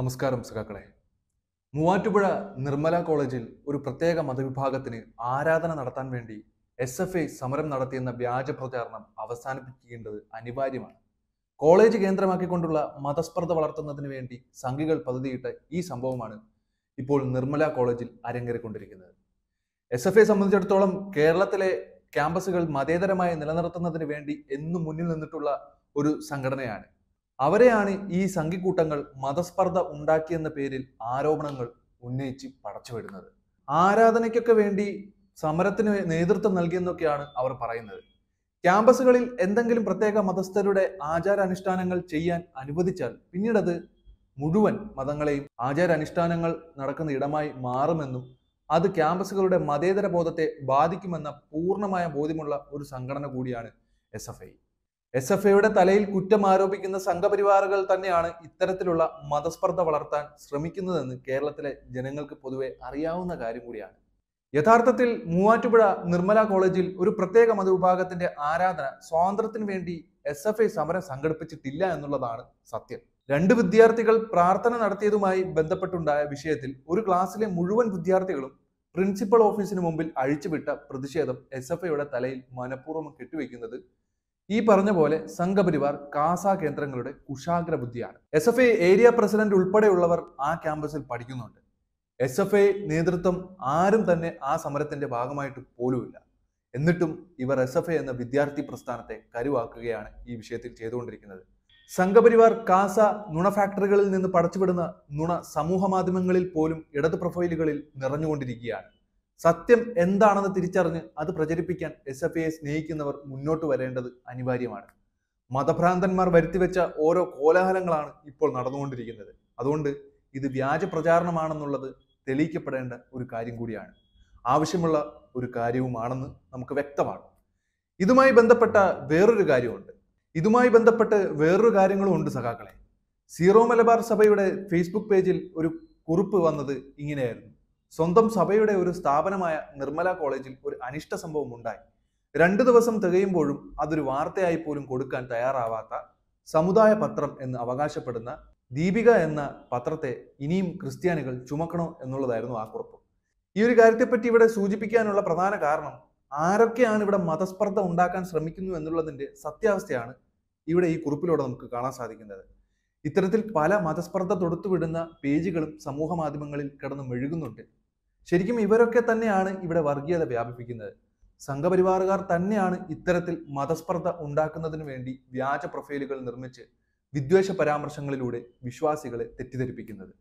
നമസ്കാരം സുഖാക്കളെ മൂവാറ്റുപുഴ നിർമ്മല കോളേജിൽ ഒരു പ്രത്യേക മതവിഭാഗത്തിന് ആരാധന നടത്താൻ വേണ്ടി എസ് എഫ് ഐ സമരം നടത്തിയെന്ന വ്യാജ പ്രചാരണം അവസാനിപ്പിക്കേണ്ടത് അനിവാര്യമാണ് കോളേജ് കേന്ദ്രമാക്കിക്കൊണ്ടുള്ള മതസ്പർദ്ധ വളർത്തുന്നതിന് വേണ്ടി സംഘികൾ പദ്ധതിയിട്ട ഈ സംഭവമാണ് ഇപ്പോൾ നിർമ്മല കോളേജിൽ അരങ്ങേറിക്കൊണ്ടിരിക്കുന്നത് എസ് എഫ് ഐ സംബന്ധിച്ചിടത്തോളം കേരളത്തിലെ ക്യാമ്പസുകൾ മതേതരമായി നിലനിർത്തുന്നതിന് വേണ്ടി എന്നും മുന്നിൽ നിന്നിട്ടുള്ള ഒരു സംഘടനയാണ് അവരെയാണ് ഈ സംഘിക്കൂട്ടങ്ങൾ മതസ്പർദ്ധ ഉണ്ടാക്കിയെന്ന പേരിൽ ആരോപണങ്ങൾ ഉന്നയിച്ച് പടച്ചുവിടുന്നത് ആരാധനയ്ക്കൊക്കെ വേണ്ടി സമരത്തിന് നേതൃത്വം നൽകിയെന്നൊക്കെയാണ് അവർ പറയുന്നത് ക്യാമ്പസുകളിൽ എന്തെങ്കിലും പ്രത്യേക മതസ്ഥരുടെ ആചാരാനുഷ്ഠാനങ്ങൾ ചെയ്യാൻ അനുവദിച്ചാൽ പിന്നീടത് മുഴുവൻ മതങ്ങളെയും ആചാരാനുഷ്ഠാനങ്ങൾ നടക്കുന്ന ഇടമായി മാറുമെന്നും അത് ക്യാമ്പസുകളുടെ മതേതര ബോധത്തെ ബാധിക്കുമെന്ന പൂർണ്ണമായ ബോധ്യമുള്ള ഒരു സംഘടന കൂടിയാണ് എസ് എസ് എഫ് ഐയുടെ തലയിൽ കുറ്റം ആരോപിക്കുന്ന സംഘപരിവാറുകൾ തന്നെയാണ് ഇത്തരത്തിലുള്ള മതസ്പർദ്ധ വളർത്താൻ ശ്രമിക്കുന്നതെന്ന് കേരളത്തിലെ ജനങ്ങൾക്ക് പൊതുവെ അറിയാവുന്ന കാര്യം കൂടിയാണ് യഥാർത്ഥത്തിൽ മൂവാറ്റുപുഴ നിർമ്മല കോളേജിൽ ഒരു പ്രത്യേക മതവിഭാഗത്തിന്റെ ആരാധന സ്വാതന്ത്ര്യത്തിന് വേണ്ടി എസ് എഫ് ഐ സമരം സംഘടിപ്പിച്ചിട്ടില്ല എന്നുള്ളതാണ് സത്യം രണ്ട് വിദ്യാർത്ഥികൾ പ്രാർത്ഥന നടത്തിയതുമായി ബന്ധപ്പെട്ടുണ്ടായ വിഷയത്തിൽ ഒരു ക്ലാസ്സിലെ മുഴുവൻ വിദ്യാർത്ഥികളും പ്രിൻസിപ്പൽ ഓഫീസിന് മുമ്പിൽ അഴിച്ചുവിട്ട പ്രതിഷേധം എസ് എഫ് ഐയുടെ തലയിൽ മനഃപൂർവ്വം കെട്ടിവെക്കുന്നത് ഈ പറഞ്ഞ പോലെ സംഘപരിവാർ കാസ കേന്ദ്രങ്ങളുടെ കുശാഗ്ര ബുദ്ധിയാണ് S F I area president ഉൾപ്പെടെയുള്ളവർ ആ ക്യാമ്പസിൽ പഠിക്കുന്നുണ്ട് എസ് എഫ് ഐ നേതൃത്വം ആരും തന്നെ ആ സമരത്തിന്റെ ഭാഗമായിട്ട് പോലുമില്ല എന്നിട്ടും ഇവർ എസ് എഫ് ഐ എന്ന വിദ്യാർത്ഥി പ്രസ്ഥാനത്തെ കരുവാക്കുകയാണ് ഈ വിഷയത്തിൽ ചെയ്തുകൊണ്ടിരിക്കുന്നത് സംഘപരിവാർ കാസ നുണ ഫാക്ടറികളിൽ നിന്ന് പടച്ചുവിടുന്ന നുണ സമൂഹ മാധ്യമങ്ങളിൽ പോലും ഇടത് പ്രൊഫൈലുകളിൽ നിറഞ്ഞുകൊണ്ടിരിക്കുകയാണ് സത്യം എന്താണെന്ന് തിരിച്ചറിഞ്ഞ് അത് പ്രചരിപ്പിക്കാൻ എസ് എഫ് ഐയെ സ്നേഹിക്കുന്നവർ മുന്നോട്ട് വരേണ്ടത് അനിവാര്യമാണ് മതഭ്രാന്തന്മാർ വരുത്തിവെച്ച ഓരോ കോലാഹലങ്ങളാണ് ഇപ്പോൾ നടന്നുകൊണ്ടിരിക്കുന്നത് അതുകൊണ്ട് ഇത് വ്യാജ പ്രചാരണമാണെന്നുള്ളത് തെളിയിക്കപ്പെടേണ്ട ഒരു കാര്യം കൂടിയാണ് ആവശ്യമുള്ള ഒരു കാര്യവുമാണെന്ന് നമുക്ക് വ്യക്തമാണ് ഇതുമായി ബന്ധപ്പെട്ട വേറൊരു കാര്യമുണ്ട് ഇതുമായി ബന്ധപ്പെട്ട് വേറൊരു കാര്യങ്ങളും ഉണ്ട് സഖാക്കളെ സീറോ മലബാർ സഭയുടെ ഫേസ്ബുക്ക് പേജിൽ ഒരു കുറിപ്പ് വന്നത് ഇങ്ങനെയായിരുന്നു സ്വന്തം സഭയുടെ ഒരു സ്ഥാപനമായ നിർമ്മല കോളേജിൽ ഒരു അനിഷ്ട സംഭവം ഉണ്ടായി രണ്ടു ദിവസം തികയുമ്പോഴും അതൊരു വാർത്തയായി പോലും കൊടുക്കാൻ തയ്യാറാവാത്ത സമുദായ പത്രം എന്ന് അവകാശപ്പെടുന്ന ദീപിക എന്ന പത്രത്തെ ഇനിയും ക്രിസ്ത്യാനികൾ ചുമക്കണോ എന്നുള്ളതായിരുന്നു ആ കുറിപ്പ് ഈ ഒരു കാര്യത്തെപ്പറ്റി ഇവിടെ സൂചിപ്പിക്കാനുള്ള പ്രധാന കാരണം ആരൊക്കെയാണ് ഇവിടെ മതസ്പർദ്ധ ഉണ്ടാക്കാൻ ശ്രമിക്കുന്നു എന്നുള്ളതിന്റെ സത്യാവസ്ഥയാണ് ഇവിടെ ഈ കുറിപ്പിലൂടെ നമുക്ക് കാണാൻ സാധിക്കുന്നത് ഇത്തരത്തിൽ പല മതസ്പർദ്ധ തൊടുത്തുവിടുന്ന പേജുകളും സമൂഹ മാധ്യമങ്ങളിൽ കിടന്ന് മെഴുകുന്നുണ്ട് ശരിക്കും ഇവരൊക്കെ തന്നെയാണ് ഇവിടെ വർഗീയത വ്യാപിപ്പിക്കുന്നത് സംഘപരിവാറുകാർ തന്നെയാണ് ഇത്തരത്തിൽ മതസ്പർദ്ധ ഉണ്ടാക്കുന്നതിനു വേണ്ടി വ്യാജ പ്രൊഫൈലുകൾ നിർമ്മിച്ച് വിദ്വേഷ പരാമർശങ്ങളിലൂടെ വിശ്വാസികളെ തെറ്റിദ്ധരിപ്പിക്കുന്നത്